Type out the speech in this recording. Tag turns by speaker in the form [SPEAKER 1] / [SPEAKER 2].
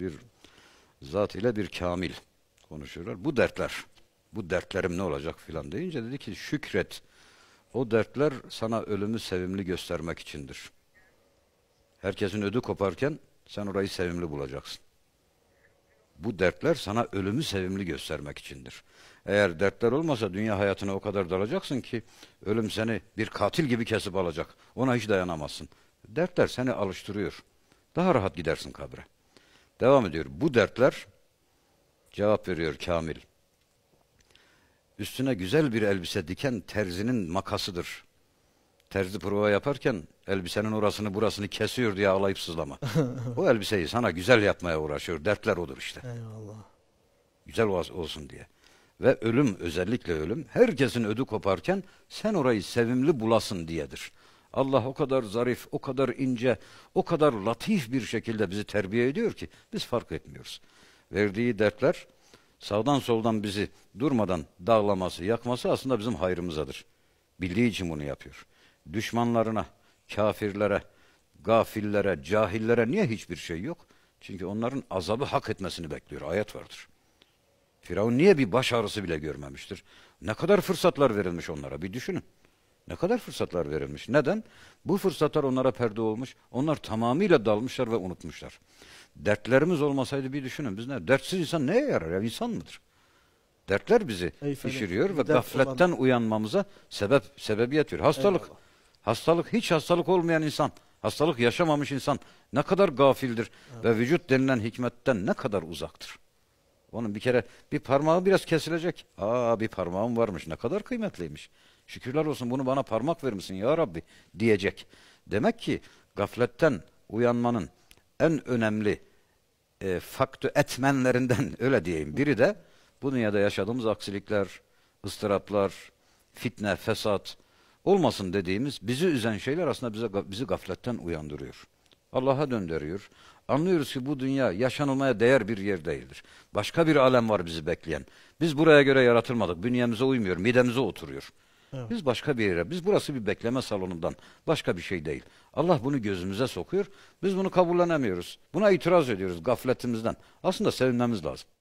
[SPEAKER 1] bir zat ile bir kamil konuşuyorlar. Bu dertler, bu dertlerim ne olacak filan deyince dedi ki şükret. O dertler sana ölümü sevimli göstermek içindir. Herkesin ödü koparken sen orayı sevimli bulacaksın. Bu dertler sana ölümü sevimli göstermek içindir. Eğer dertler olmasa dünya hayatına o kadar dalacaksın ki ölüm seni bir katil gibi kesip alacak. Ona hiç dayanamazsın. Dertler seni alıştırıyor. Daha rahat gidersin kabre. Devam ediyor. Bu dertler cevap veriyor Kamil. Üstüne güzel bir elbise diken terzinin makasıdır. Terzi prova yaparken elbisenin orasını burasını kesiyor diye ağlayıp sızlama. o elbiseyi sana güzel yapmaya uğraşıyor. Dertler odur işte. Eyvallah. Güzel olsun diye. Ve ölüm özellikle ölüm herkesin ödü koparken sen orayı sevimli bulasın diyedir. Allah o kadar zarif, o kadar ince, o kadar latif bir şekilde bizi terbiye ediyor ki biz fark etmiyoruz. Verdiği dertler sağdan soldan bizi durmadan dağlaması, yakması aslında bizim hayrımızadır. Bildiği için bunu yapıyor. Düşmanlarına, kafirlere, gafillere, cahillere niye hiçbir şey yok? Çünkü onların azabı hak etmesini bekliyor. Ayet vardır. Firavun niye bir baş ağrısı bile görmemiştir? Ne kadar fırsatlar verilmiş onlara bir düşünün. Ne kadar fırsatlar verilmiş. Neden? Bu fırsatlar onlara perde olmuş. Onlar tamamıyla dalmışlar ve unutmuşlar. Dertlerimiz olmasaydı bir düşünün biz ne? Dertsiz insan neye yarar ya? İnsan mıdır? Dertler bizi Eyfelik, pişiriyor ve gafletten olan... uyanmamıza sebep sebebiyet veriyor. Hastalık. Eyvallah. Hastalık hiç hastalık olmayan insan, hastalık yaşamamış insan ne kadar gafildir evet. ve vücut denilen hikmetten ne kadar uzaktır. Onun bir kere bir parmağı biraz kesilecek. Aa bir parmağım varmış ne kadar kıymetliymiş. Şükürler olsun bunu bana parmak vermişsin ya Rabbi diyecek. Demek ki gafletten uyanmanın en önemli e, faktü etmenlerinden öyle diyeyim. Biri de bu dünyada yaşadığımız aksilikler, ıstıraplar, fitne, fesat olmasın dediğimiz bizi üzen şeyler aslında bize bizi gafletten uyandırıyor. Allah'a döndürüyor. Anlıyoruz ki bu dünya yaşanılmaya değer bir yer değildir. Başka bir alem var bizi bekleyen. Biz buraya göre yaratılmadık. Bünyemize uymuyor, midemize oturuyor. Evet. Biz başka bir yere, biz burası bir bekleme salonundan başka bir şey değil. Allah bunu gözümüze sokuyor. Biz bunu kabullenemiyoruz. Buna itiraz ediyoruz gafletimizden. Aslında sevinmemiz lazım.